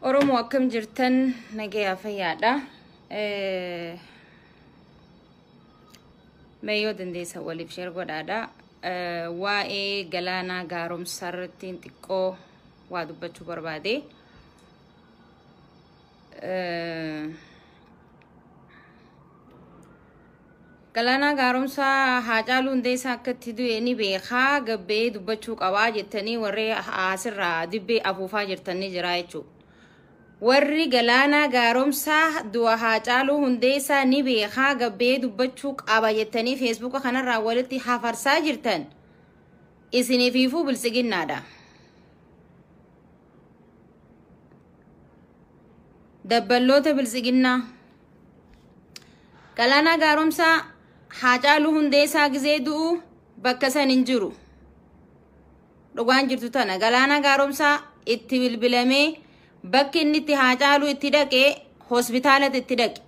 Oromoo akkam jirtan nagaya fayyaadha. Eh, Meeyyoo dandeessa waliif sheer godhaadha. Eh, waa'ee galaanaa gaaromsaa irratti xiqqoo waa dubbachuu barbaade. Eh, galaanaa gaaromsaa Haacaaluu Hundeessaa akkatti itti du'e ni beekaa gabbee dubbachuu qabaa jettanii warri asirraa dibbee afuufaa jirtan ni jira jechuudha. warri galaana gaaromsaa du'a haa caaluu hundeessaa ni beekaa gabee dubbachuu qaba jettanii feesbuuk kanarraa walitti hafarsaa jirtan isiniifiifuu biltsiginnaadha. dabballoota biltsiginnaa galaana gaaromsaa haa caaluu gizee du'u bakka san hin jiru dhugaan jirtu tana galaana gaaromsaa itti bilbilamee. bakki inni itti haa itti dhaqee hospitaalatti itti dhaqe.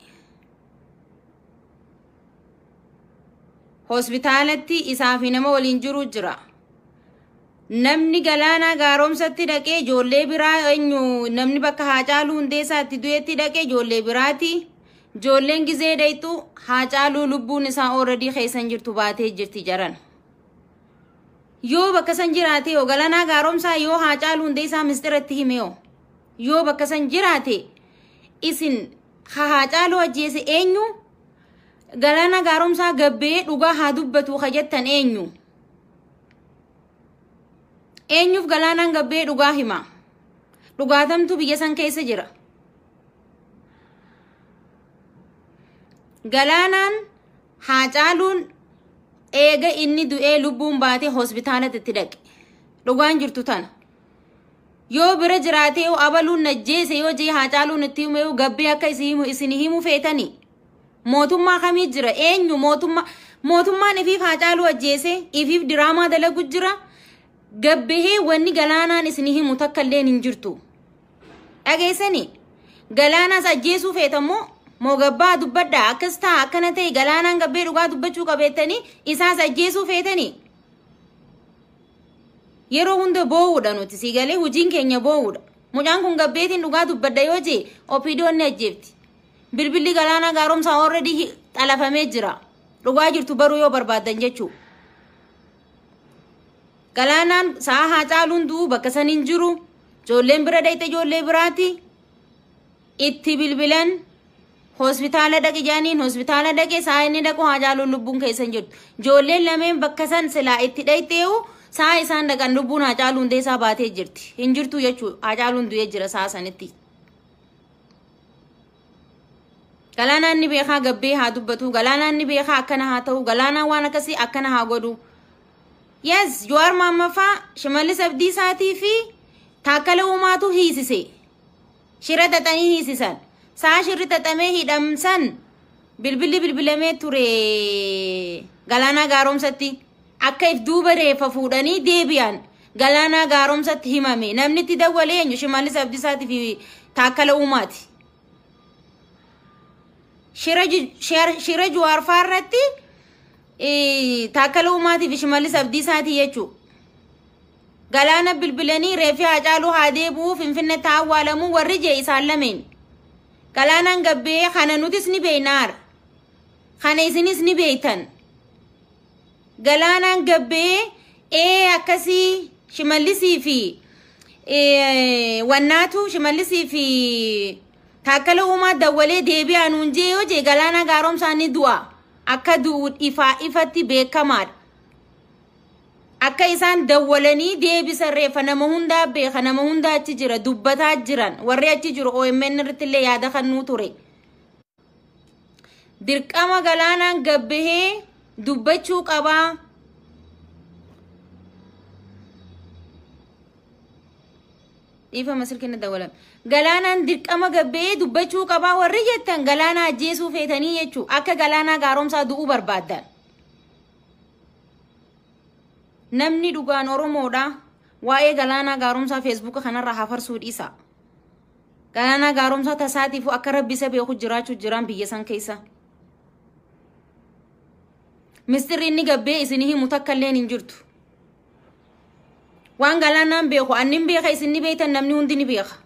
hospitaalatti isaa fi nama waliin jiru jira. Namni galaanaa gaaromsatti dhaqee ijoollee biraa eenyu namni bakka Haacaaluu Hundeessaatti itti dhaqee ijoollee biraati. Ijoolleen gizee dhayxu Haacaaluu lubbuun isaa ooradii keessan jirtu baatee jirti jaran. Yoo bakka san jiraate yoo galanaa gaaromsaa yoo Haacaaluu Hundeessaa ministeeratti hime yoo. yoo bakka san jiraate isin haa caaluu ajjeese eenyu galaana gaaromsaa gabbee dhugaa haa dubbatu ha jettan eenyu eenyuuf galaanaan gabbee dhugaa hima dhugaatamtu biyya san keessa jira galaanaan haa caaluun eega inni du'ee lubbuun baate hospitaalatti dhaqe dhugaan jirtu tana yoo bira jiraatee yoo abaluun ajjeese yoo jee haa caaluun itti himu yoo gabbee akka isin himu feetani mootummaa kamii jira eenyu mootummaan ifiif haa caaluu ajjeese ifiif diraamaa dalagu jira gabbee wanni galaanaan isin himu takka illeen hin jirtu dhageessani galaanaas ajjeesuu feetamoo moo gabbaa dubbadha akkas ta'a akkana ta'e galaanaan gabbee dhugaa dubbachuu qabeettanii isaas ajjeesuu feetanii yeroo hunda boo'uudha nuti si galee hojiin keenya boo'uudha mucaan kun gabbeetiin dhugaa dubbadda yoo jee ofiidoonni ajjeefti bilbilli galaanaa gaaromsaa orredii xalafamee jira dhugaa jirtu baruu yoo barbaadan jechuu galaanaan sa'a haacaaluun caaluun du'u bakka san hin jiru ijoolleen bira dhayxe ijoollee biraatti itti bilbilan hospitaala dhaqe jaaniin hospitaala dhaqe sa'a inni dhaqu haacaaluun lubbuun keessan jedhu ijoolleen lameen bakka san silaa itti dhayxee'u saa isaan dhaqan lubbuun hacaaluu hundee isaa baatee jirti hin jirtu jechuun hacaaluu hundee jira saa sanitti. Galaanaan inni beekaa gabbee haa dubbatu galaanaan inni beekaa akkana haa ta'u galaanaa waan akkasii akkana haa godhu. Yes Jowaar Maammafaa Shimallis Abdiisaatii fi Taakkala Uumaatu hiisise. Shira xaxanii hiisisan saa shirri xaxamee hidhamsan bilbilli bilbilamee ture galaanaa gaaromsatti. akka ifduu reefa fuudhanii deebi'an galaanaa gaaromsatti himame namni itti dawwalee eenyu Shimallis Abdiisaati fi Taakkala Uumaati. Shira Juwaar irratti Taakkala Uumaatii fi Shimallis Abdiisaati jechuudha. Galaana bilbilanii reefii Haacaaluu haa deebi'uu Finfinneetti haa warri jee isaan lameen. Galaanaan gabbee kana nutis ni beeynaar. Kana isinis ni beeytan. galaanaan gabbee ee akkasii shimallisii fi wannaatu shimallisii fi taakkala uumaa dawwalee deebi'aan nuun jee yoo jee du'a akka du'u ifaa ifatti beekamaadha. Akka isaan dawwalanii deebisan reefa nama hundaa beeka nama hundaa achi jira dubbataa jiran warri achi jiru OMN irratti illee yaada kannuu ture. Dirqama galaanaan gabbahee dubbachuu qabaa. galaanaan dirqama gabbee dubbachuu qabaa warri jettan galaanaa ajjeesuu feetanii jechuu akka galaanaa gaaromsaa du'uu barbaadan namni dhugaan oromoodha waa'ee galaanaa gaaromsaa feesbuuka kanarraa hafarsuu dhiisa galaanaa gaaromsaa tasaatiifuu akka rabbisa beeku jiraachuu jiraan biyya san keessa mistirri inni gabbee isin himu takkailleen hin jirtu waan galaanaan beeku annin beeka isin ni beeytan namni hundi ni beeka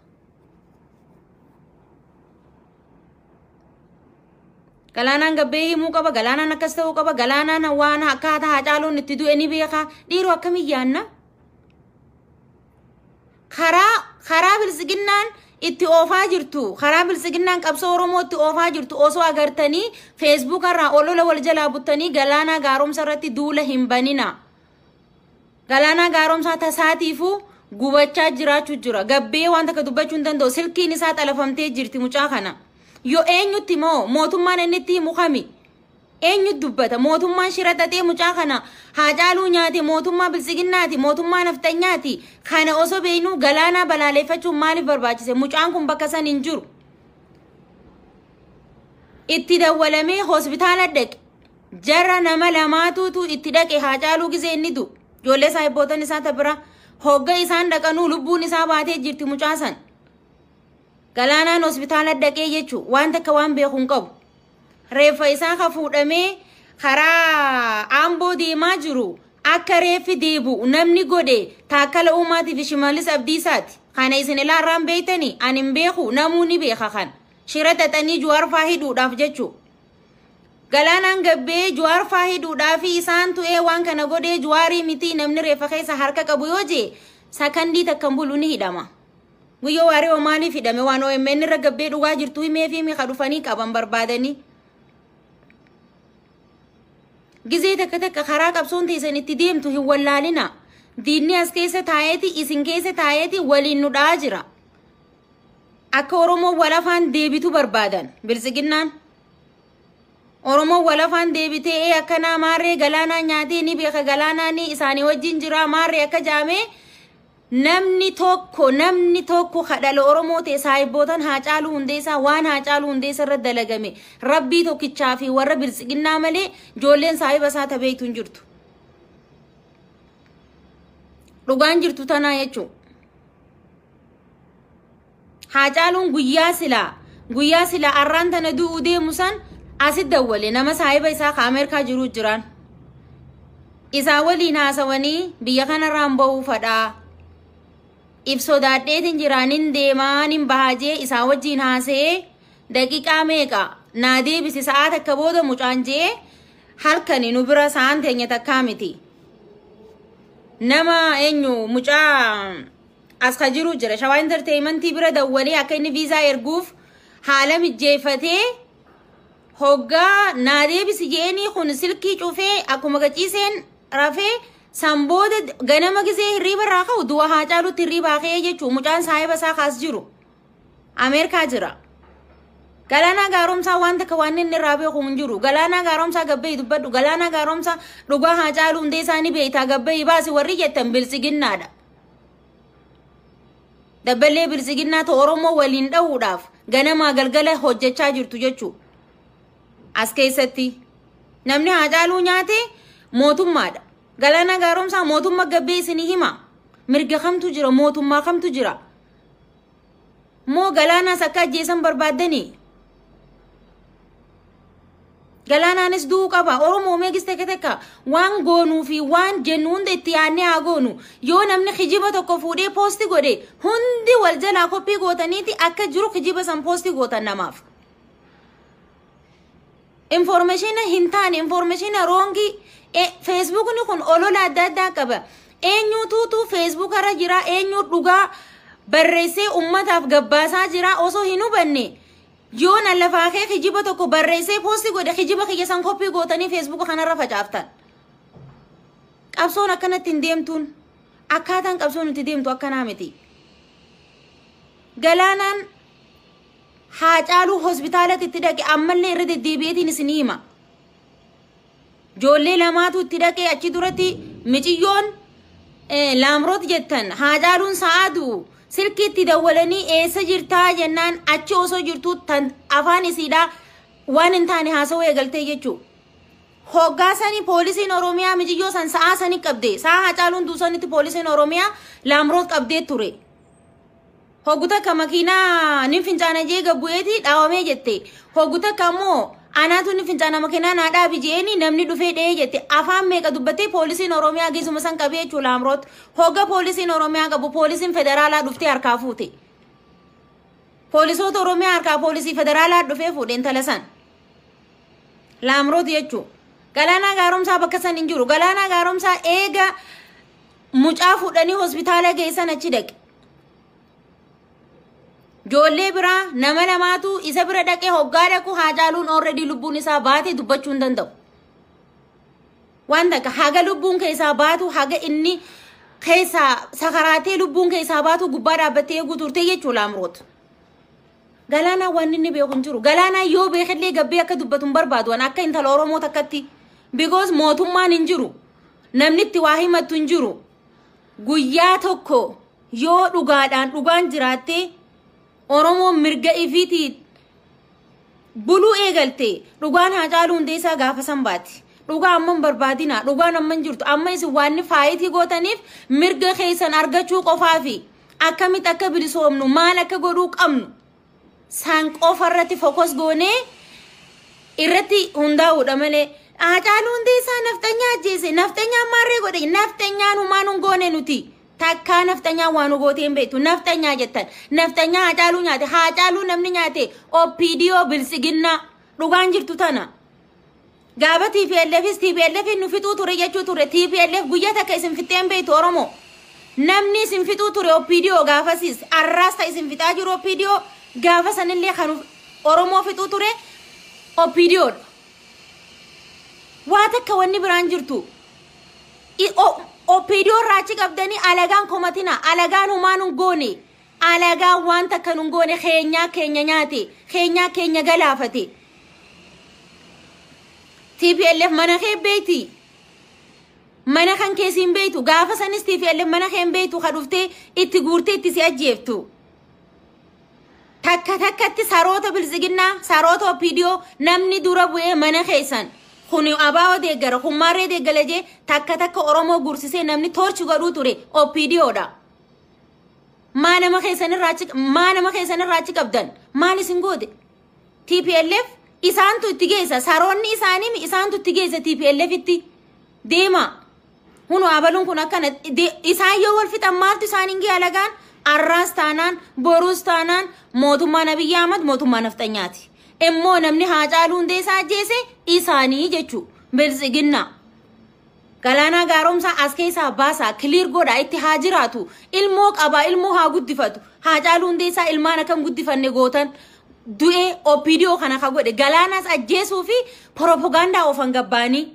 galaanaan gabbee himuu qaba galaanaan akkas ta'uu qaba galaanaan waan akkaataa haacaaloon itti du'e ni beeka dhiiru akkamiin yaanna karaa karaa bilziginnaan itti oofaa jirtu karaa bilsiginnaan qabsoo oromoo itti oofaa jirtu osoo agartanii feesbuuka irraa olola wal jalaa buttanii galaanaa gaaromsa irratti duula hin banina. Galaanaa gaaromsaa tasaatiifu gubachaa jiraachuu jira. Gabbee waan takka dubbachuu hin danda'u. Silkiin isaa xalafamtee jirti mucaa kana. Yoo eenyutti moo mootummaan inni mukami eenyu dubbata mootummaan shira xaxee mucaa kana haacaaluu nyaate mootummaa bilsiginnaati mootummaa naftanyaati kana osoo beeynuu galaanaa balaaleffachuun maaliif barbaachise mucaan kun bakka san hin jiru itti dawwalamee hospitaala dhaqe jarra nama lamaatuutu itti dhaqe haacaaluu gisee inni du ijoollee isaa hibboottan isaa tabira hogga isaan dhaqanuu lubbuun isaa baatee jirti mucaa san galaanaan hospitaala dhaqee jechu waan takka waan beeku hin qabu. reeffa isaa ka fuudhamee karaa amboo deemaa jiru akka reeffi deebi'u namni godhe taakkala uumaatiif shimaalis abdiisaati. Kana isin ilaallaan beeytanii anin hin beeku namuu ni beeka kan shira xaxanii juwaarfaa hidhuudhaaf jechuudha. Galaanaan gabbee juwaarfaa hidhuudhaaf isaan tu'ee waan kana godhe juwaarii mitii namni reeffa keessa harka qabu yoo jee sakandii takkaan bulu ni hidhama. Guyyoo waarii hoo hidhame waan OMN irra gabbee dhugaa jirtu himee fi miika dhufanii qaban barbaadanii. gizee takka takka karaa qabsoon teessan itti deemtu hin wallaalina. Diinni as keessa taa'etti isin keessa taa'etti waliin nudhaa jira. Akka Oromoon walafaan deebitu barbaadan bilisiginnaan. Oromoon walafaan deebitee akkanaa maarree galaanaa nyaatee ni beeka galaanaa ni isaanii wajjin jira maarree akka ja'ame. namni tokko namni tokko kadhala oromoo ta'e saahibootaan haa caalu hundeessaa waan haa caalu irra dalagame rabbii tokkichaa fi warra biltsiginnaa malee ijoolleen saahiba isaa tabeetu hin jirtu. Dhugaan jirtu tanaa jechuun haa caaluun guyyaa silaa guyyaa silaa arraan tana du'uu san asit dawwale nama saahiba isaa ka Ameerikaa jiruu jiraan isaa waliin haasawanii biyya kanarraan ba'uu ibsodaadheetiin jiraanin deemaanin bahaajee isaan wajjin haasee daqiiqaa meeqa naa deebisi sa'aat akka booda mucaan jee halkani nu bira sa'aan teenya takkaa miti. Nama eenyu mucaa as jiru jira shawaa intarteeymantii bira dawwalee akka inni viizaa erguuf haala mijjeeffatee hoggaa naa deebisi jeeni kun silkii cufee akkuma gaciiseen rafee. san booda ganama gisee hirriiba irraa ka'u du'a haa caalutti hirriibaa jechuun mucaan saahiba isaa kaas jiru ameerikaa jira galaanaa gaaromsaa waan takka waan irraa beeku hin jiru galaanaa gaaromsaa gabbeeyi dubbadhu galaanaa gaaromsaa dhugaa haa caalu hundee isaanii beeytaa gabbeeyi baasi warri jettan bilsiginnaadha. dabballee bilsiginnaa ta oromoo waliin dha'uudhaaf ganamaa galgala hojjechaa jirtu jechuudha as keessatti namni haa caaluu nyaate mootummaadha. Galaana gaaromsaa mootummaa gabbee isinii hima. Mirga kamtu jira? Mootummaa kamtu jira? Moo galaanaas akka ajjeesan barbaaddanii? Galaanaanis du'uu qaba. Oromoo meegis takka takka waan goonuu fi waan jennu hunda itti yaadnee haa goonu. Yoo namni kijiba tokko fuudhee poosti godhe hundi wal jalaa kophii gootaniiti akka jiru kijiba san poosti gootan namaaf. Informeeshina hin informeeshina roongii E, feesbuukni kun olola adda addaa qaba eenyutuutu feesbuuk irra jira eenyu dhugaa barreessee ummataaf gabbaasaa jiraa osoo hin hubanne yoo na lafaa kee kijiba tokko barreessee poosti godhe kijiba kiyya san koppii gootanii feesbuuka kanarra facaaftan qabsoon akkanatti hin deemtuun akkaataan qabsoon itti deemtu akkanaa miti galaanaan haacaaluu hospitaalatti itti dhaqe ammallee irra deddeebi'eetiin isin hima. Ijoollee lamaatu itti dhaqee achi duratti miciyyoon laamroot jettan haadaaluun sa'aatu silkii itti dawwalanii eessa jirtaa jennaan achi osoo jirtu tan afaan isiidhaa waan hin taane haasawuu jechu. Hoggaa sani poolisiin Oromiyaa mijiyyoo san sa'aa sanii qabde sa'aa Hacaaluun Duusanitti poolisiin Oromiyaa laamroot qabdee ture. takka makiinaa nin fincaana jee gabbu'eeti dhaawamee jette. takka ammoo Anaa tuni fincaana makeenaa naa dhaabi namni dhufee dhee jette afaan meeqa dubbattee poolisiin Oromiyaa geessuma san qabee jechuudha Amroot. Hogga poolisiin Oromiyaa qabu poolisiin federaalaa dhuftee harkaa fuute. Poolisoota Oromiyaa harkaa poolisii federaalaa dhufee fuudhe intala san. Laamroot jechuun galaanaa gaaromsaa bakka san hin jiru galaanaa gaaromsaa eega mucaa fuudhanii hospitaala geessan achi dhaqe. Ijoollee biraa nama lamaatu isa bira dhaqee hoggaa dhaqu haa caaluun lubbuun isaa baate dubbachuu hin danda'u. takka haga lubbuun keessaa baatu haga inni keessaa sakaraatee lubbuun keessaa baatu gubbaa dhaabbattee eeguu turte jechuudha laamuroota. Galaanaa waan inni beeku hin jiru. Galaanaa yoo beekellee gabbee akka dubbatu hin barbaadu waan akka intala Oromoo takkatti. Because mootummaan hin jiru. Namni itti waa himattu hin jiru. Guyyaa tokko yoo dhugaadhaan dhugaan jiraattee Oromoon mirga ifiitii buluu eegalte dhugaan haa caalu hundeessaa gaafa baati Dhugaa amman barbaadina dhugaan amman jirtu amma isin waan faayitii gootaniif mirga keessan argachuu qofaafi akkamitti akka bilisoomnu maal akka godhuu qabnu saan qofa irratti fokus goonee irratti hundaa'uudha malee. Haacaalu hundi isaa naftanyaa ajjeese naftanyaa maarree godhee naftanyaa humaan hin goone nuti. Takka naftanyaa waan hogooteen beektu naftanyaa jettan naftanyaa haacaaluu nyaate haacaaluu namni nyaate opdoo bilsiginnaa dhugaan jirtu tana. Gaaba TPLFis TPLF nu fixuu ture jechuu ture TPLF guyyaa takka isin fixeen beektu oromo namni isin fixuu ture opdoo gaafasiis arraas ta'e isin fixaa jiru opdoo gaafa sanillee kan Oromoo fixuu ture dha Waa takka wanni biraan jirtu. Opiidiyoo raachi qabdanii alagaan komatina alagaan humaan hin goone alagaan waan kan hin goone keenyaa keenya nyaate keenyaa keenya galaafate. TPLF mana kee beeti mana kan keessi hin beetu gaafa sanis TPLF mana kee hin beetu itti guurtee itti si ajjeeftu. Takka takkatti saroota bilziginnaa saroota opiidiyoo namni dura bu'ee mana keessan. kun abaa deeggara hummaarree deeggala jee takka takka oromoo gursisee namni toorchi godhuu ture opdodha maa nama keessanirraa achi qabdan maal isin goote tplf isaantu itti geessa isaantu itti geessa tplf itti deema abaluun kun akkana isaan yoo wal fixan maaltu isaaniin gee alagaan arraas taanaan boruus taanaan mootummaa nabiyyaa amad mootummaa nafxanyaati. immoo namni haa hundee isaa ajjeese isaanii jechuudha. Bilziginnaa galaanaa gaaromsaa as keessaa baasaa kiliir godhaa itti haa jiraatu ilmoo qabaa ilmoo haa guddifatu haa caaluu hundee ilmaan akkam guddifanne gootan du'ee opiidiyoo kana ka godhe galaanaas ajjeesuu fi poropogaandaa ofan gabbaanii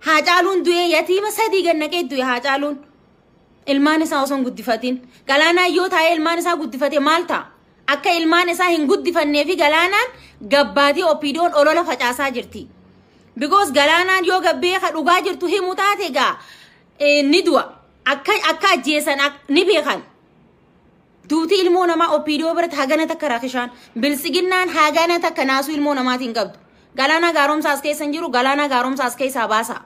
haa caaluun du'ee yatiima sadii gannaqee du'e haa caaluun ilmaan isaa osoo hin galaanaa yoo taa'ee ilmaan isaa guddifate maal akka ilmaan isaa hin guddifannee fi galaanaan gabbaatii opiidoon olola facaasaa jirti. Bikoos galaanaan yoo beekaa dhugaa jirtu himu taate gaa e, ni du'a. Akka ajjeesan ni beekan. Duuti ilmoo namaa opiidoo biratti hagana takka rakishaan bilsiginnaan hagana takka naasuu ilmoo namaatiin qabdu. galaanaa gaaromsaas as keessan jiru galaana gaaromsa as keessaa baasa.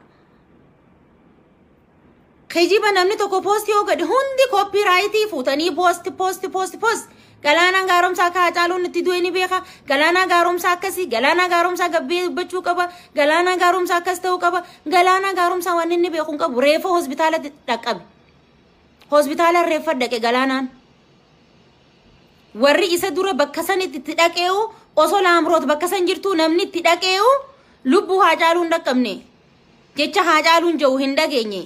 Kijiba namni tokko poostii yoo gadi hundi koppiraayitii fuutanii poosti poosti poosti poosti. Galaanaan gaaromsaa ka'a caaluun itti du'e ni beeka. Galaanaan gaaromsaa akkasii galaanaan gaaromsaa gabbee qaba. Galaanaan gaaromsaa akkas ta'uu qaba. Galaanaan gaaromsaa waan inni beeku hin qabu. Reefa hospitaala dhaqqabe. Hospitaala reefa daqee galaanaan. Warri isa dura bakka san itti dhaqee'u osoo laamroot bakka san jirtuu namni itti dhaqee'u lubbuu haa caaluu Jecha haa caaluu hin ja'u hin dhageenye.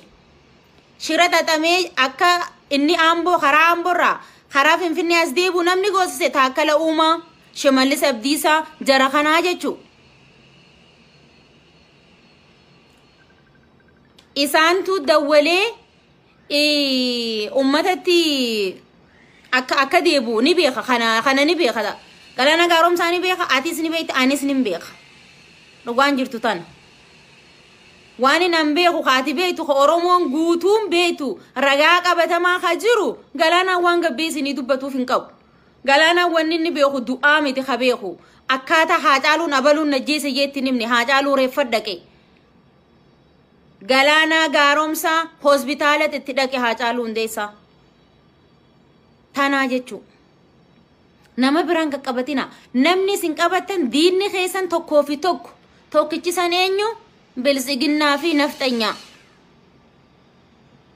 Shira xaxamee akka inni aamboo karaa aamboorraa karaa Finfinnee as deebi'u namni goosise taakkala uumaa shimallis abdiisaa jara kanaa jechuun. Isaantu dawwalee uummatatti akka akka deebi'u ni beeka kana kana ni beeka galana gaaromsaa ni beeka atiis ni beekti anis ni beeka dhugaan jirtu tana. waan hin beeku haati beektu oromoon guutuun beektu ragaa qabatamaa haa jiru galaanaan waan gabbii isinii dubbatuuf hin qabu galaanaan wanni inni beeku du'aa miti haa beeku akkaataa haacaaluun abaluun najjeese jeetti nimni haacaaluu reeffa dhaqe galaanaa gaaromsaa hospitaalatti itti dhaqe haacaaluu hundeessaa tanaa jechuun. nama biraan qaqqabatina namni isin qabattan diinni keessan tokkoo fi tokko tokkichisan eenyu ብልጽግና fi ነፍጠኛ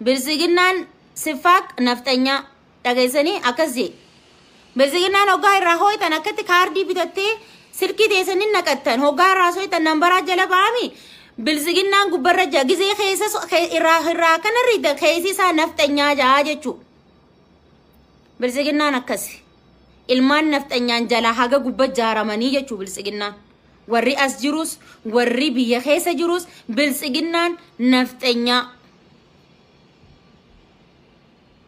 ብልጽግናን ሲፋቅ ነፍጠኛ dhageessanii akkasii bilziginaan hoggaa irraa hooytan akkatti kaardii bitattee silkii teessanii naqatan hoggaa irraa sooytan nambaraa jala ba'ami bilsiginaan gubbarra jaa gizee keessa irraa kana riidda isaa jaa jechuu bilziginaan akkasi ilmaan naftanyaan jala haga gubba jaaramanii jechuu bilziginaan. warri as jirus warri biyya keessa jirus biltsiginnaan nafxenyaa.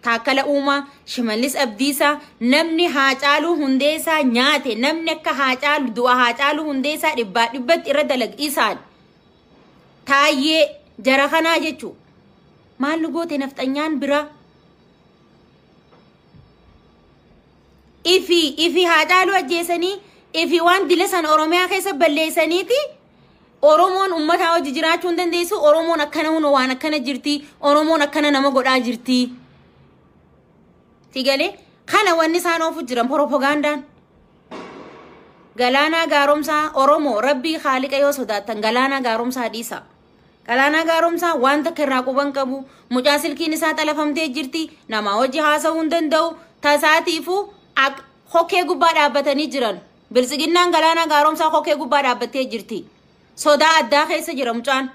Taakkala uumaa shimallis abdiisaa namni haacaaluu hundeessaa nyaate namni akka haacaalu du'a haacaaluu hundeessaa dhibbaa dhibbatti irra dalag isaan taayyee jara kanaa jechu Maal lugoote naftanyaan nafxanyaan biraa? Ifii ifii haacaaluu ajjeesanii. Ifi waan dila san Oromiyaa keessa balleessaniiti Oromoon uummataa hojii jiraachuu hin dandeessu. Oromoon akkana hunoo waan akkana jirti. Oromoon akkana nama godhaa jirti. Tigalee kana wanni isaan oofu jiran propagandaan. Galaanaa gaaromsaa Oromoo rabbii haaliqa yoo sodaatan galaanaa gaaromsaa dhiisa. Galaanaa gaaromsaa wanta irraa quban qabu mucaa silkiin isaa xalafamtee jirti Namaa hojii haasawuu hin danda'u tasaatiifuu hokkee gubbaa dhaabbatanii jiran. Bilisiginnaan galaana gaaromsaa kookee gubbaa dhaabbattee jirti. Sodaa addaa keessa jira mucaan.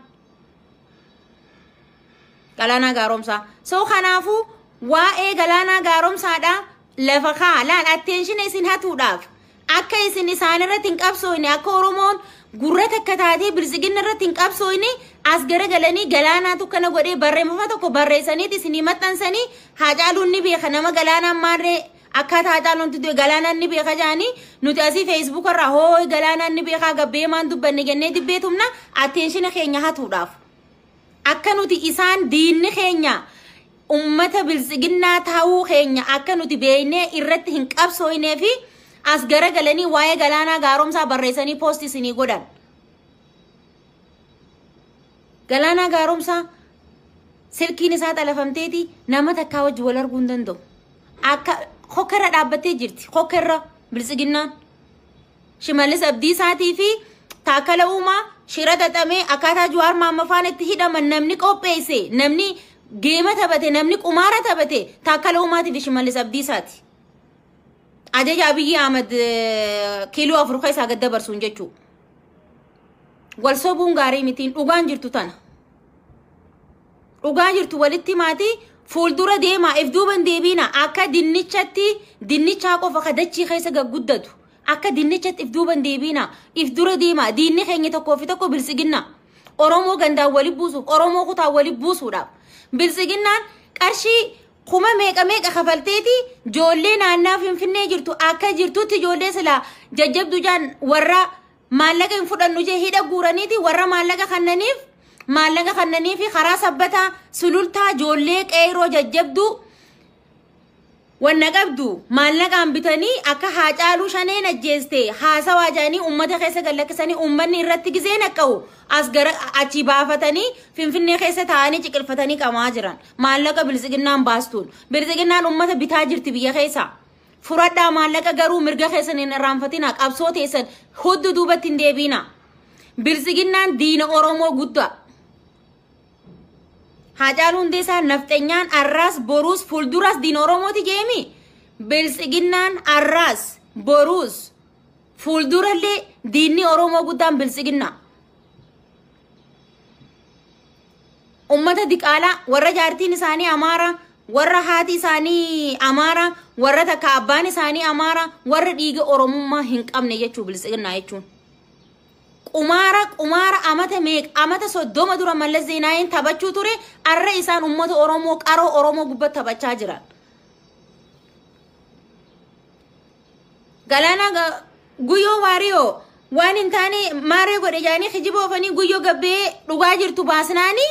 Galaanaa gaaromsaa. Soo kanaafuu waa'ee galaanaa gaaromsaadhaa lafa kaalaan atteenshiina isin hatuudhaaf akka isin isaan irratti hin akka Oromoon gurra takka taatee bilisiginna irratti hin qabsooyne as garagalanii galaanaatu tukkana godhee barreeffama tokko barreessaniiti isin maxxansanii haa ni nama galaanaan maarree akkaataa haadhaan wanti galaanaan ni beekaa nuti asii feesbuuka irraa hoo galaanaan ni beekaa gabbee dubbanne jennee dibbee tumna attenshina keenya hatuudhaaf akka nuti isaan diinni keenya ummata biltsiginnaa taa'uu keenya akka nuti beeynee irratti hin qabsooinee fi as garagalanii waa'ee galaanaa gaaromsaa barreessanii poosti isinii godhan. Galaanaa gaaromsaa silkiin isaa xalafamteeti nama takkaa wajji wal arguu hin danda'u. Akka kokkeerra dhaabbattee jirti. Kokkeerra bilisiginnaan shimallis abdii isaatii fi taakala shira xaxamee akkaataa Jawaar Maammaffaan itti hidhaman namni qopheesse namni geema taphate namni qumaara taphate taakala uumaatii fi shimallis abdii isaati. Ajaja Abiyyi Ahmad eh, kiiloo afur isaa gad dabarsuun jechuudha. Wal gaarii mitiin dhugaan jirtu tana. Dhugaa jirtu walitti maatii fuuldura deemaa if duuban deebiina akka dinnichatti dinnichaa qofa ka dachii keessa gagguddatu akka dinnichatti if duuban deebiina if dura deemaa dinni keenya tokkoo fi tokko bilsiginna oromoo gandaan wali buusuuf oromoo kutaan wali buusuudhaaf bilsiginnaan qarshii kuma meeqa meeqa kafalteeti ijoollee naannaa finfinnee jirtu akka jirtutti ijoollee silaa jajjabdu jaan warra maallaqa hin fudhannu jee hidha guuraniiti warra maallaqa kannaniif maallaqa kannanii fi karaa sabbataa sulultaa ijoollee qeeroo jajjabduu wanna qabdu maallaqaan bitanii akka haa caaluu shaneen ajjeeste haasawaa jedhanii uummata keessa gallakkisanii uummanni irratti gizee naqqa'u as gara achi baafatanii finfinnee keessa taa'anii ciqilfatanii qamaa jiran maallaqa bilisiginnaan baastuun bilisiginnaan uummata bitaa jirti biyya keessa. Furadhaa maallaqa garuu mirga keessan hin irraanfatina qabsoo teessan hudduu duubatti hin deebiina. Bilisiginnaan diina Oromoo guddaa. ሀጫሉ ሁንዴሳ ነፍጠኛን አራስ ቦሩስ ፉልዱራስ ዲን ኦሮሞቲ ጄሚ ብልጽግናን አራስ ቦሩስ ፉልዱረሌ ዲኒ ኦሮሞ ጉዳን ብልጽግና ummata diqaalaa warra jaartiin isaanii amaara warra haati isaanii amaara warra takka abbaan isaanii amaara warra dhiiga oromummaa hin qabne jechuu bilisignaa jechuun. qumaara qumaara amata meeqa amata soddoma dura mallas zeenaayin taphachuu ture arra isaan uummata oromoo qaroo oromoo gubbatti taphachaa jiran. Galaana guyyoo waariyoo waan hin taane maaree godhe jaanii hijiba ofanii guyyoo gabbee dhugaa jirtu baasnaanii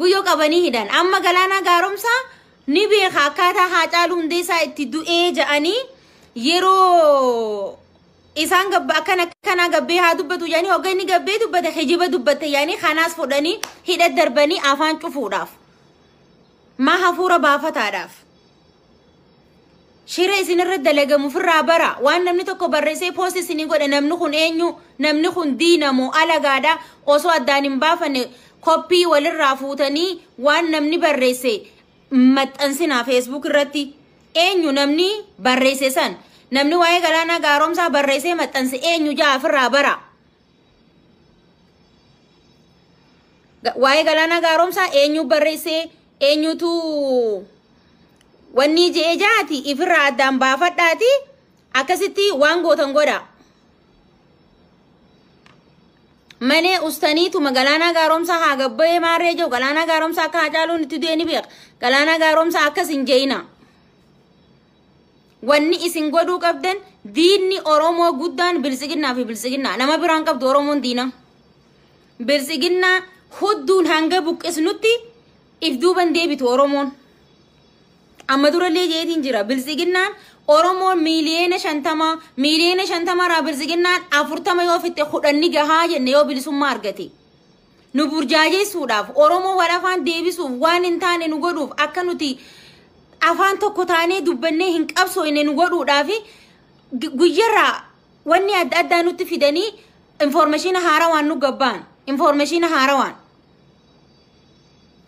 guyyoo qabanii hidhan amma galaana gaaromsaa ni beeka akkaataa haacaaluu hundeessaa itti du'ee ja'anii yeroo. isaan akkan akkanaa gabbee haa dubbatu yaani hoogganni gabbee dubbate hijiba dubbate yaani kanaas fudhanii hidha darbanii afaan cufuudhaaf maa hafuura baafataadhaaf shira isin irra dalagamu ofirraa bara waan namni tokko barreessee poost isinii godhe namni kun eenyu namni kun diinamu alagaadha osoo addaan hin baafanne koppii walirraa fuutanii waan namni barreesse maxxansinaa feesbuuk irratti eenyu namni barreesse san namni waa'ee galaanaa gaaromsaa barreessee maxxansi eenyu ja'a ofirraa bara. Waa'ee galaanaa gaaromsaa eenyu barreessee eenyutu wanni je'ee jaati ifirraa addaan baafadhaati akkasitti waan gootan godha. malee ustaniituma galaanaa gaaromsaa haa gabbayee maarree jiru galaanaa gaaromsaa akka itti deeni beeka galaanaa gaaromsaa akkas hin jeeyina. wanni isin godhuu qabdan diinni oromoo guddaan bilsiginnaa fi bilsiginnaa nama biraan qabdu oromoon diina bilsiginnaa hudduun hanga buqqisnutti if duuban deebitu oromoon amma dura durallee jeetiin jira bilsiginnaan oromoon miiliyeena shantamaa miiliyeena shantamaarraa bilsiginnaan afurtama yoo fitte hudhanni gahaa jenne yoo bilisummaa argate. nu burjaajeessuudhaaf oromoo wal afaan deebisuuf waan hin taane nu godhuuf akka nuti afaan tokko taanee dubbannee hin qabsooyne nu godhuudhaaf guyyarraa wanni adda addaa nutti fidanii infoormeeshina haarawaan nu gabbaan infoormeeshina haarawaan.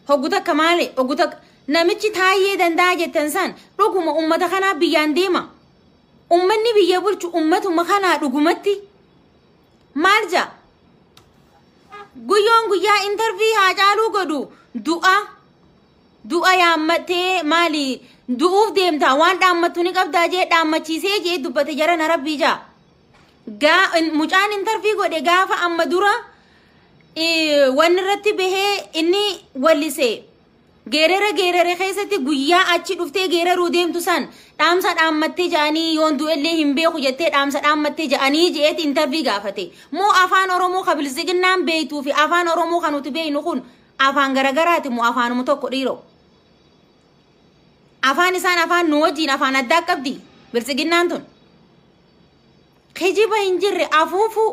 Hoggu takka maali? Hoggu namichi taayee danda'a jettan san dhuguma uummata kanaa biyyaan deema. Uummanni biyya bulchu uummatuma kanaa dhugumatti maal ja'a? Guyyoon guyyaa intarvii haacaaluu godhu du'a. du'a yaammatee maali du'uuf deemta waan dhaammatu ni qabdaa jee dhaammachiisee jee dubbate jara na rabbii jaa. Mucaan intarfii godhe gaafa amma dura wanni irratti bahee inni wallise. Geerara geerara keessatti guyyaa achii dhuftee geeraruu deemtu san dhaamsa dhaammattee ja'anii yoon du'ellee hin beeku jette dhaamsa dhaammattee ja'anii je'eeti intarvii gaafate. Moo afaan Oromoo kan bilziginnaan beektuu fi afaan Oromoo kan nuti beeknu kun afaan garagaraati afaanuma tokko dhiiroo. afaan isaan afaan nu wajjiin afaan addaa qabdi bilsiginnaan tun kijiba hin jirre afuufu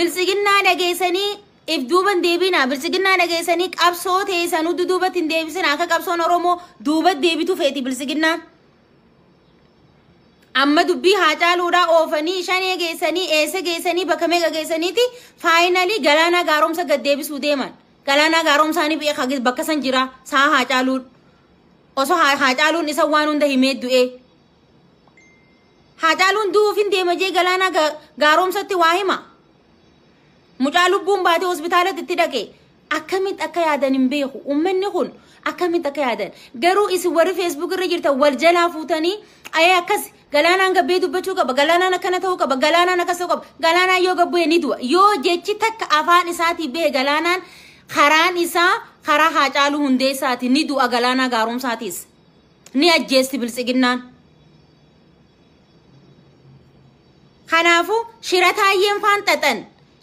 bilsiginnaa dhageessanii if duuban deebina bilsiginnaa dhageessanii qabsoo ta'e sanuu duubatti hin deebisin akka qabsoon oromoo duubatti deebitu feeti bilsiginnaa. amma dubbii haa caaluudhaa oofanii shanee geessanii eessa geessanii bakka meeqa geessaniiti faayinalii galaanaa gaaromsa gad deebisuu deeman galaanaa gaaromsaanii bakka san jira saa haa caaluudha. osoo haacaaluun isa waan hunda himee du'ee. Haacaaluun du'uufin deema jee galaanaa gaaromsatti waa hima. Mucaa lubbuun baatee hospitaalatti itti dhaqe akkamitti akka yaadan hin beeku uummanni kun akkamitti akka yaadan garuu isin warri feesbuuk irra jirtan waljalaa jalaa fuutanii ayee akkas galaanaan gabbee dubbachuu qaba galaanaan akkana ta'uu qaba galaanaan qaba yoo gabbee ni du'a yoo jechi takka afaan isaatii bee galaanaan karaan isaa karaa haa hundee isaatiin ni du'a galaanaa gaaromsaatis ni ajjeesti biltsiginnaan. Kanaafuu shira taayyeen faan xaxan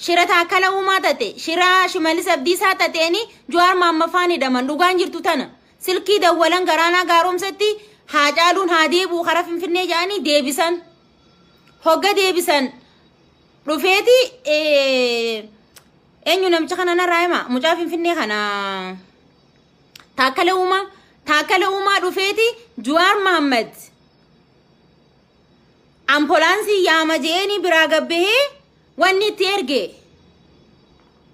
shira taakkala uumaa tate shira shimalis abdiisaa tateeni jawaar faan hidhaman dhugaan jirtu tana silkii dawwalan garaanaa gaaromsatti haa caaluun haa deebi'u karaa finfinnee jedhanii deebisan hogga deebisan dhufeetii. eenyu namicha kana narraa hima mucaa finfinnee kanaa taakkala uumaa taakkala dhufeeti Juwaar Mahammad ampoolaansii yaama je'eenii biraa gabbahee waan itti erge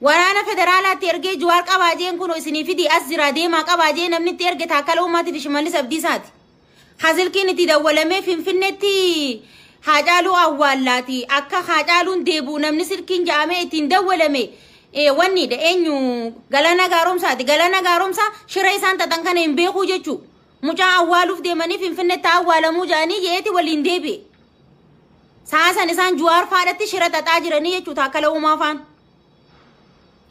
waraana federaalaatti ergee Juwaar qabaajee jeen kun isinii fidii as jira deemaa qabaajee namni itti erge taakkala uumaatiif shimallis abdiisaati. silkiin itti dawwalamee finfinneetti haacaaluu awwaallaati akka haacaaluun deebi'u namni silkiin ja'amee ittiin dawwalame. wanni da eenyu galana gaaromsaati galaana gaaromsaa shira isaan taxan kana hin beeku jechuu mucaa awwaaluuf deemanii finfinneetti awwaalamuu ja'anii je'eeti waliin deebi'e. san isaan juwaar faadhatti shira taxaa jiranii jechuudha akkala uumaa faan.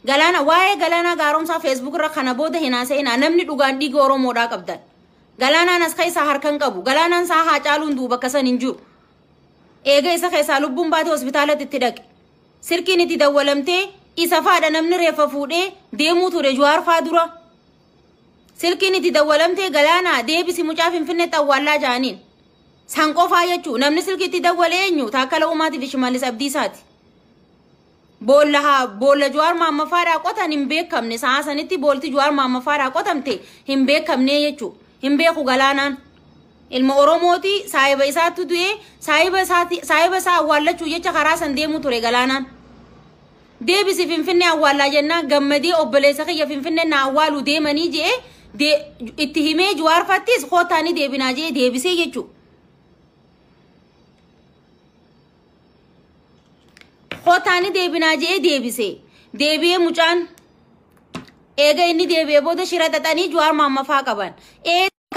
Galaana waa'ee galaanaa gaaromsaa feesbuuk irra kana booda hin haasa'inaa namni dhugaan dhiiga Oromoodhaa qabdan. Galaanaan as keessaa harkaan qabu galaanaan isaa haa caaluun duuba akka san hin jiru. Eega isa keessaa lubbuun baate hospitaalatti itti dhaqe. Sirkiin itti dawwalamtee isa faadha namni reefa fuudhee deemuu ture Jawaar faa dura. Silkiin itti dawwalamtee galaanaa deebisi mucaa Finfinneetti awwaallaa ja'aniin. Sanqoo faayachuu namni silkii itti dawwale eenyu taakkala uumaatiif Shimallis Abdiisaati. Boolla haa boolla Jawaar maammafaadhaa qotan hin beekamne sa'aa sanitti boolti Jawaar maammafaadhaa qotamte hin beekamne jechuudha. Hin beeku galaanaan. Ilma Oromooti saayiba isaatti du'ee saayiba isaa awwaallachuu jecha karaa san deemuu ture galaanaan. deebisi finfinnee awwaalaa jennaa gammadee obboleessa kiyya finfinnee na awwaaluu deemanii je'e itti himee juwaarfattis kootaani deebinaa je'e deebisee jechuudha. Kootaani deebinaa je'e deebisee deebi'ee mucaan eega inni deebi'ee booda shira xaxanii juwaar maammafaa qaban.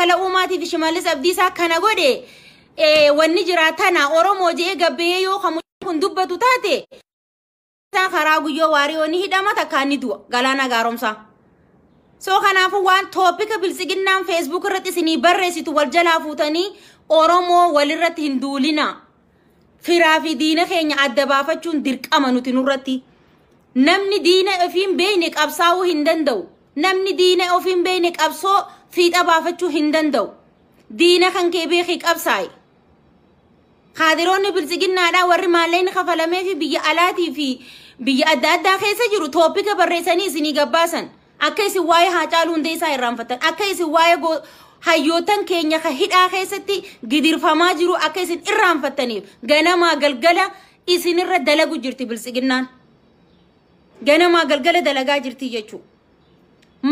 Kala uumaatiif shimallis abdiisaa kana godhe wanni jira tana oromoo je'ee gabbee yoo kamuun kun dubbatu taate karaa guyyoo waariyoonii hidhama takkaan ni du'a Soo kanaafuu waan tooppika bilisiginnaan feesbuuk irratti isinii barreessitu wal jalaa fuutanii Oromoo walirratti hin duulina. Firaa fi diina keenya adda baafachuun dirqama nuti nurratti. Namni diina ofiin beeyne qabsaa'uu hin danda'u. Namni diina ofiin beekne qabsoo fiixa baafachuu hin danda'u. Diina kan kee beekee kaadiroonni bilziginnaadhaan warri maalleen kafalamee biyya alaatii fi biyya adda addaa keessa jiru tooppika barreessanii isinii gabbaasan akka isin waa'ee haa caalu hundee isaa irraanfattan akka isin waa'ee hayyootan keenya hidhaa keessatti gidirfamaa jiru akka isin irraanfattaniif ganamaa galgala isinirra dalagu jirti bilsiginnaan ganamaa galgala dalagaa jirti jechuu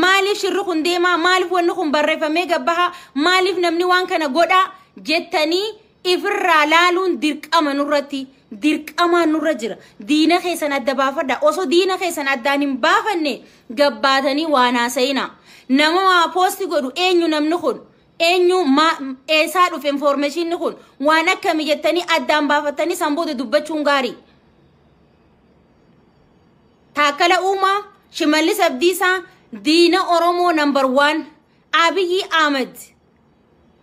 maaliif shirri kun deemaa maaliif wanni kun barreeffamee gabbaha maaliif namni waan kana godhaa jettanii ifirraa laaluun dirqama nurratti dirqamaan nurra jira. Diina keessan adda baafadha. Osoo diina keessan addaan hin baafanne gabbaatanii waan haasa'inaa. Nama waa poosti godhu eenyu namni kun? eenyu eessaa dhufe infoormeeshiniin kun waan akka jettanii addaan baafattanii san booda dubbachuun gaari Taakkala Uumaa, Shimallis Abdiisaa, Diina Oromoo nambar waan Abiyyi Ahmed.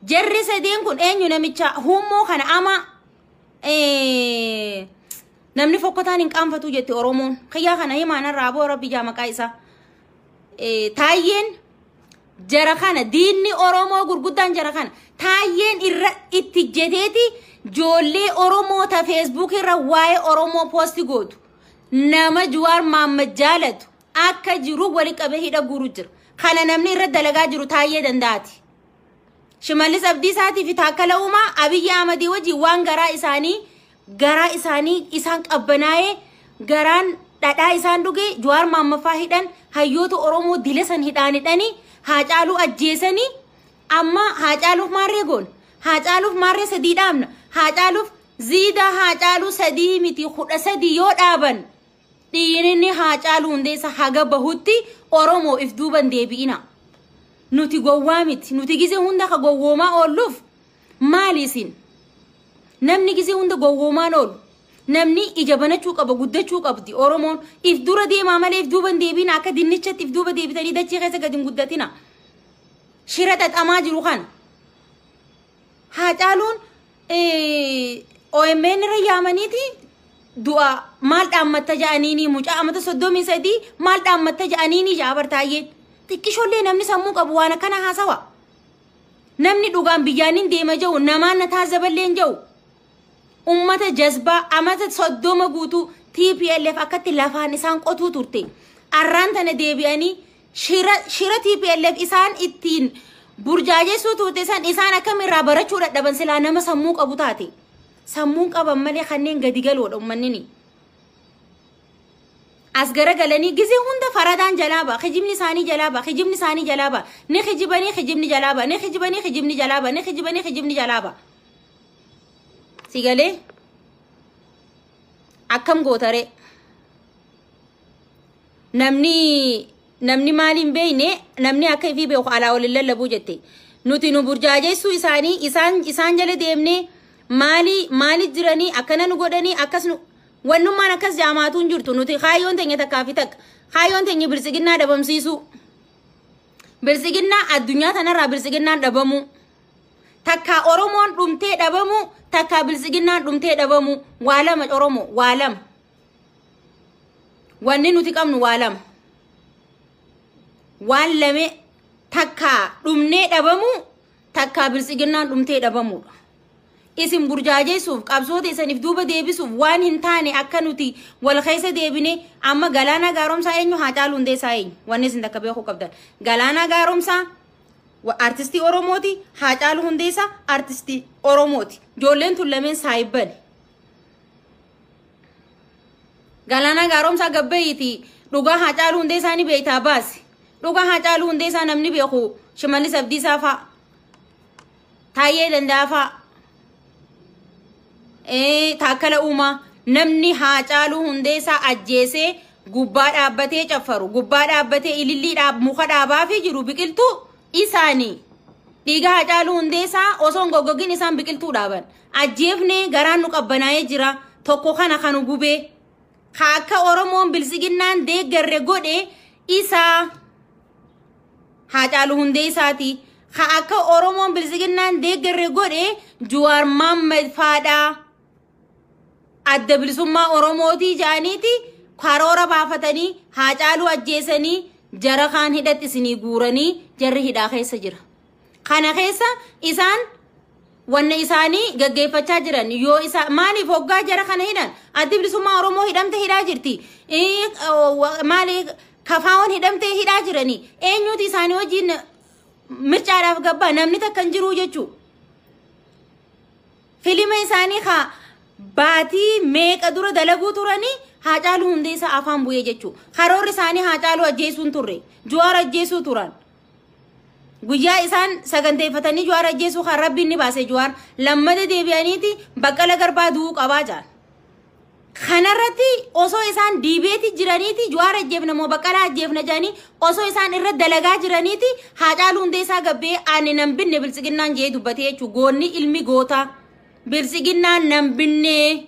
Jarri sadiin kun eenyu namichaa hummoo kana ama eh, namni fokkotaan hin qaanfatu jette Oromoon. Kiyya kana himaanarraa aboo rabbi ijaa maqaa isaa. Eh, taayyeen jara kana diinni Oromoo gurguddaan jara kana taayyeen irra itti jeteeti ijoollee Oromoota feesbuuk irra waa'ee Oromoo poosti gootu. Nama Juwaar Maammad akka jiru walitti hidha jira. Kana namni irra dalagaa jiru taayyee danda'aati. Shimallis Abdiisaatii fi taakkala uumaa Abiyyi Ahmadii wajjin waan garaa isaanii garaa isaanii isaan qabbanaa'ee garaan dhadhaa isaan dhugee Jawaar Mammaffaa hidhan hayyoota Oromoo dilesan hidhaanidhani Haacaaluu ajjeesanii amma Haacaaluuf maarree goona Haacaaluuf maarree sadii dhaabna Haacaaluuf ziida Haacaaluu sadii miti kudha sadii yoo dhaaban dhiyyininni Haacaaluu hundeessa haga bahutti Oromoo if duuban deebi'ina. nuti gowwaa nuti gizee hunda ka gowwoomaa oolluuf maali isin namni gizee hunda gowwoomaan oolu namni ija banachuu qaba guddachuu qabdi oromoon if dura deemaa malee if duuba hin akka dinnichatti if duuba deebitanii dachii keessa gadi hin guddatina shira xaxamaa jiru kana haa caaluun irra yaamaniiti du'a maal dhaammatta ja'aniini mucaa amata soddomii sadii maal dhaammatta ja'aniini ja'a bartaayyee. xiqqishoollee namni sammuu qabu waan akkana haasawa. Namni dhugaan biyyaaniin deema jiru namaan na taazaballee hin jiru. Uummata jazbaa amata soddoma guutuu TPLF akkatti lafaan isaan qotuu turte. Arraan tana deebi'anii shira TPLF isaan ittiin burjaajessuu turte san isaan irraa barachuu dhadhaban silaa nama sammuu qabu taate. Sammuun qaban malee kanneen gadi galoodha uummanni. as garagalanii ጊዜ ሁንዳ ፈረዳን jalaa ba'a isaanii jalaa ba'a kijibni isaanii jalaa ba'a ni kijibanii kijibni jalaa ba'a ni kijibanii kijibni jalaa ba'a ni kijibanii kijibni jalaa ba'a. akkam gootaree namni namni maaliin beeyne namni akka ifii beeku alaa waliin lallabuu jette nuti nu burjaajeessuu isaani isaan isaan jala deemnee maali maali jiranii akkana nu godhanii akkas Wannummaan akkas jaamaatu hin jirtu nuti kaayyoon teenya takkaa fi takka. Kaayyoon teenya birsiginnaa dhabamsiisu. Birsiginnaa addunyaa kanarraa birsiginnaan dhabamu. Takkaa Oromoon dhumtee dhabamu takkaa bilsiginnaan dhumtee dhabamu waa lama oromo waa lama. Wanni nuti qabnu waa lama. Waan lame takkaa dhumnee dhabamu takkaa bilsiginnaan dhumtee dhabamuudha. isin burjaajeessuuf qabsoota isaniif duuba deebisuuf waan hin taane akka nuti wal keessa deebine amma galaanaa gaaromsaa eenyu haa caalu hundeessaa eenyu wanni isin takka beekuu qabdan Galaanaa gaaromsaa artistii oromooti haa hundeessaa artistii oromooti ijoolleen tun lameen saayibbane galaana gaaromsaa gabbayiiti dhugaa haa caalu hundeessaa ni beeytaa baasi dhugaa haa hundeessaa namni beeku shimallis abdiisaa fa'a taayee danda'a fa'a. taakkala uumaa namni haa caaluu isaa ajjeesee gubbaa dhaabbatee caffaru gubbaa dhaabbatee ilillii muka dhaabaa jiru biqiltuu isaanii dhiiga haa caaluu isaa osoo goggogin isaan biqiltuu dhaaban ajjeefne garaan nu qabbanaa'ee jira tokko kana kanu gubee akka oromoon bilsiginnaan deeggarre godhe isaa haa caaluu hundee isaati akka oromoon bilsiginaan deeggarre godhe juwaar maammad adda bilisummaa Oromootii ja'aniiti karoora baafatanii haa caaluu ajjeesanii jara kaan hidhatti isinii guuranii jarri hidhaa keessa jira. Kana keessa isaan wanna isaanii gaggeeffachaa jiran yoo isaa maaliif hoggaa jara kana hidhan adda bilisummaa Oromoo hidhamtee hidhaa jirti e, maali kafaawwan hidhamtee hidhaa jiranii eenyuti isaanii hojiin mircaadhaaf gabbaa namni takka hin jiru jechuu. Filima isaanii kaa baatii meeqa dura dalaguu turanii haacaaluu hundeessaa afaan bu'ee jechuudha. Karoorri isaanii haacaaluu ajjeesuu hin turre. Juwaar ajjeesuu turan. Guyyaa isaan saganteeffatanii juwaar ajjeessuu kan rabbi inni baase juwaar lammata deebi'aniiti baqqala garbaa du'uu qabaa jaan. Kanarratti osoo isaan diibeeti jiraniiti juwaar ajjeefna moo baqqalaa ajjeefna jaanii osoo isaan irra dalagaa jiraniiti haacaaluu hundeessaa gabbee ani nambinne binne biltsiginnaan dubbatee jechuudha. Goonni ilmi gootaa. bilsiginnaan nam binnee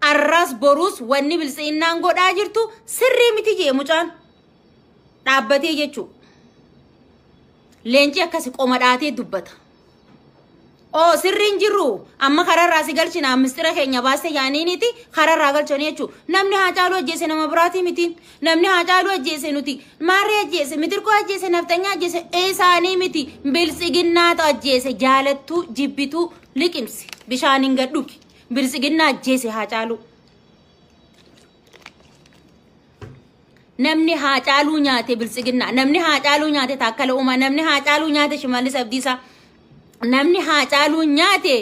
arras boruus wanni bilsiginnaan godhaa jirtu sirrii miti jee mucaan dhaabbatee jechuudha. Leenci akkasi qoma dhaatee dubbata. Oo sirriin jirru amma kararraa si galchina mistira keenya baasee yaaniiniti kararraa galchanii jechuudha. Namni haa caalu ajjeese nama biraatii miti. Namni haa caalu ajjeese nuti. Maarree ajjeese, mitirkoo ajjeese, naftanyaa ajjeese, eesaanii miti. Bilsiginnaatu ajjeese, jaalattuu, jibbituu, liqimsi bishaanin gad dhugi biltsiginna ajjeese haa caalu namni haa caaluu nyaate biltsiginna namni haa caaluu nyaate taakkala uumaa namni haa caaluu nyaate shimallis abdiisaa namni haa caaluu nyaate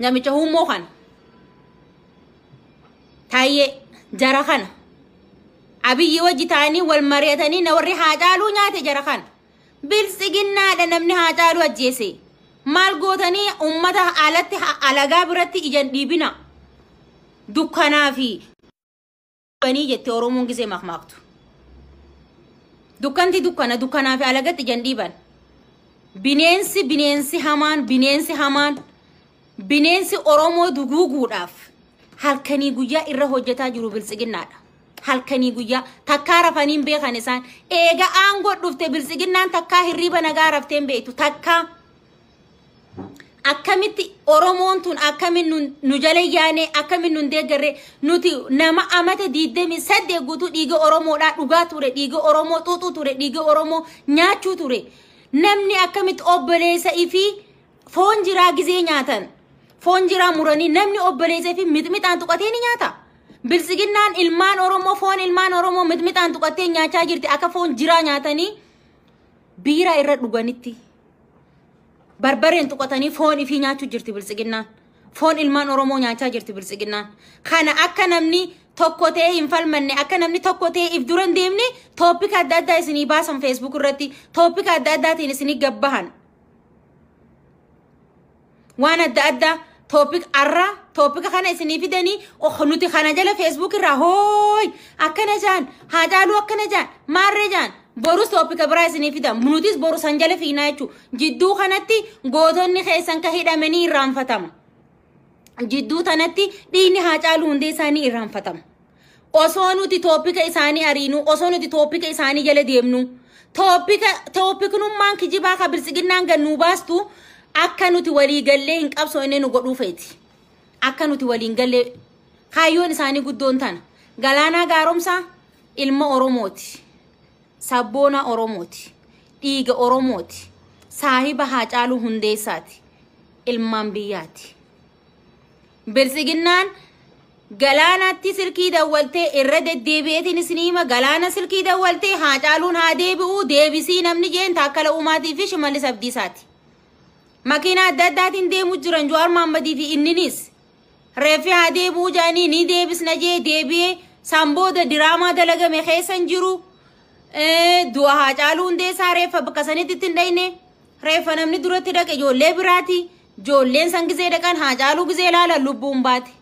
namicha hummoo kana taayyee jara kana abiyyi wajji ta'anii wal mari'atanii na warri haa caaluu nyaate jara kana biltsiginnaadha namni haa caaluu ajjeese. maal gootanii ummata alatti alagaa biratti ijan dhiibina dukkanaa fi banii gisee maqmaaqtu dukkanti dukkana dukkanaa alagatti ijan dhiiban bineensi bineensi hamaan bineensi hamaan bineensi oromoo duguuguudhaaf halkanii guyyaa irra hojjetaa jiru biltsiginnaadha. halkanii guyyaa takka rafaniin beekan isaan eega aangoo dhufte biltsiginnaan takkaa hirriiba nagaa rafteen beektu takkaa. akkamitti Oromoon tun akkamin nu jala yaane akkamin nu deeggarre nuti nama amata diidemi saddeet guutuu dhiiga Oromoodhaa dhugaa ture dhiiga Oromoo xuuxuu ture dhiiga Oromoo nyaachuu ture namni akkamitti obboleessa fi foon jiraa gizee nyaatan foon jiraa muranii namni obboleessa fi mixmixaan tuqatee ni nyaata. Bilsiginnaan ilmaan Oromoo foon ilmaan Oromoo mixmixaan tuqattee nyaachaa jirti akka foon jiraa nyaatanii biiraa irra dhuganitti. barbareen tuqatanii foon ifii nyaachuu jirti biltsiginnaan. Foon ilmaan Oromoo nyaachaa jirti biltsiginnaan. Kana akka namni tokko ta'ee hin falmanne akka namni tokko ta'ee if dura hin deemne tooppika adda addaa isinii baasan feesbuuk irratti tooppika adda addaatiin isinii gabbahan. Waan adda addaa tooppika arraa tooppika kana isinii fidanii oh, nuti kana jala feesbuuk irraa hooyi akkana jaan haacaaluu akkana jaan maarree jaan borus toopika biraa isinii fidan nutis borus hanjala fiinaa jechuun jidduu kanatti gootonni keessan ka hidhamanii irraanfatama. Jidduu tanatti dhiigni haacaaluu hundee isaanii irraanfatama. Osoo nuti toopika isaanii ariinu osoo nuti toopika isaanii jala deemnu toopiknummaan kijibaa ka bilsiginnaan gannuu baastu akka nuti waliigallee hin qabsoonee nu godhuu feeti. Akka nuti waliin gallee kaayyoon isaanii guddoon tana galaanaa gaaromsaa ilma Oromooti. sabboona Oromooti. Dhiiga Oromooti. Saahiba Haacaaluu Hundeessaati. Ilmaan biyyaati. Biltsiginnaan galaanatti silkii dawwaltee irra deddeebi'eetiin isniima galaana silkii dawwaltee Haacaaluun haa deebi'uu deebisii namni jeen taakkala uumaatii fi shimallis abdiisaati. Makiina adda addaatiin deemu jiran Jawaar Maammadii fi inniniis reeffee haa deebi'uu ni deebisna jee deebi'ee san booda diraamaa dalagame keessan jiru. du'a haa caaluu hundeessaa reeffa bakka sanitti hin dhayne reeffa namni duratti dhaqe ijoollee biraati ijoolleen san gizee dhaqan haa caaluu gizee ilaala lubbuun baate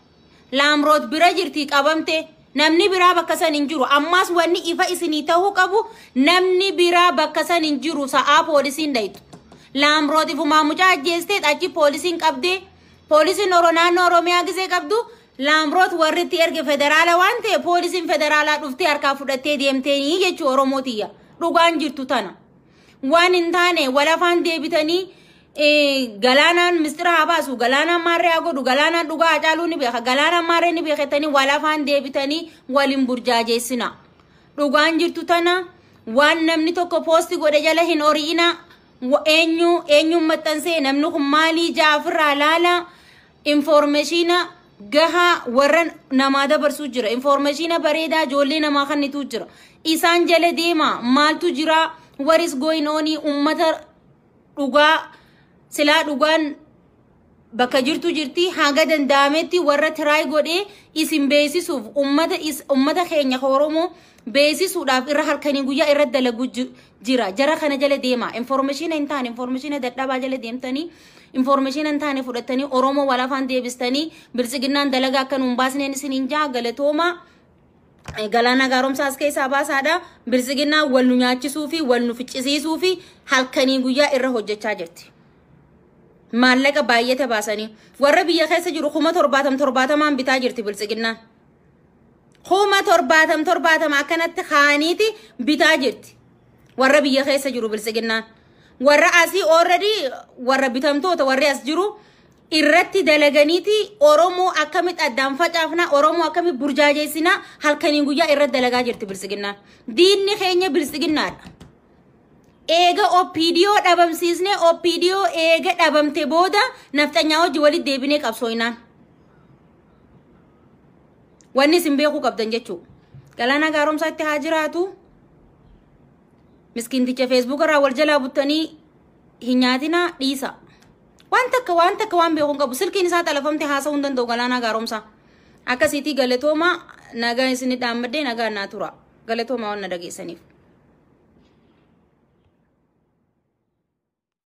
laamroot bira jirti qabamte namni biraa bakka san hin jiru ammaas wanni ifa isinii ta'uu qabu namni biraa bakka san hin jiru sa'aa poolisiin dhaytu laamroot ifumaa mucaa ajjeesteet achi poolisiin qabdee poolisiin oro naannoo oromiyaa gizee qabdu laamroot warri itti erge federaala waan ta'e poolisiin federaalaa dhuftee harkaa fudhattee deemteenii jechuun oromootiyya dhugaan jirtu tana waan intaane walafaan deebitanii galaanaan mistira haa baasu dhugaa caaluu ni walafaan deebitanii waliin dhugaan jirtu tana waan namni tokko poosti godhe jala hin ori'ina eenyu eenyuun maxxansee namni kun maalii jaafirraa laala infoormeeshina gahaa warra namaa dabarsuu jira infoormeeshina bareedaa ijoollee namaa kannituu jira isaan jala deemaa maaltu jira waris gooyinoonii ummata dhugaa silaa dhugaan bakka jirtu jirti hanga danda'ametti warra tiraay godhee isin beeksisuuf ummata keenya oromoo beeksisuudhaaf irra halkanii guyyaa irra dalagu jira jara kana jala deema. infoormeeshina hin taane dadhabaa jala deemtanii information and tani oromoo walaafaan deebistanii biltsiginnaan dalagaa akka nuun baasneen isiniin sininja galatooma galana gaaromsaas keessaa baasaadha biltsiginnaa wal nu nyaachisuu fi wal nu ficcisiisuu fi halkanii guyyaa irra hojjechaa jirti. Maallaqa baay'ata baasanii warra biyya keessa jiru kuma torbaatam torbaatamaan bitaa jirti biltsiginnaan. Kuma torbaatam torbaatama akkanatti kaaniiti bitaa jirti warra biyya keessa jiru biltsiginnaan. warra asii ooredii warra bitamtoota warri as jiru irratti dalaganiiti oromoo akkamit addaan facaafna oromoo akkamit burjajessina halkanii guyyaa irratti dalagaa jirti bilsiginnaan diinni keenya bilsiginnaadha. Eega OPDO dhabamsiisnee OPDO eega dhabamte booda naftanya hojii walitti deebinee qabsooyinaan. Wanni isin beekuu qabdan jechuudha. Galaana gaaromsaatti haa jiraatu. miskiinticha feesbuuka irraa wal jalaa buttanii hin nyaatinaa dhiisa. Waan takka waan takka waan beekuun qabu silkiin isaa xalafamte haasa'uu danda'u galaanaa gaaromsa. Akkasiitii galatoomaa nagaa isinidhaan maddee nagaa naa tura galatoomaa waan na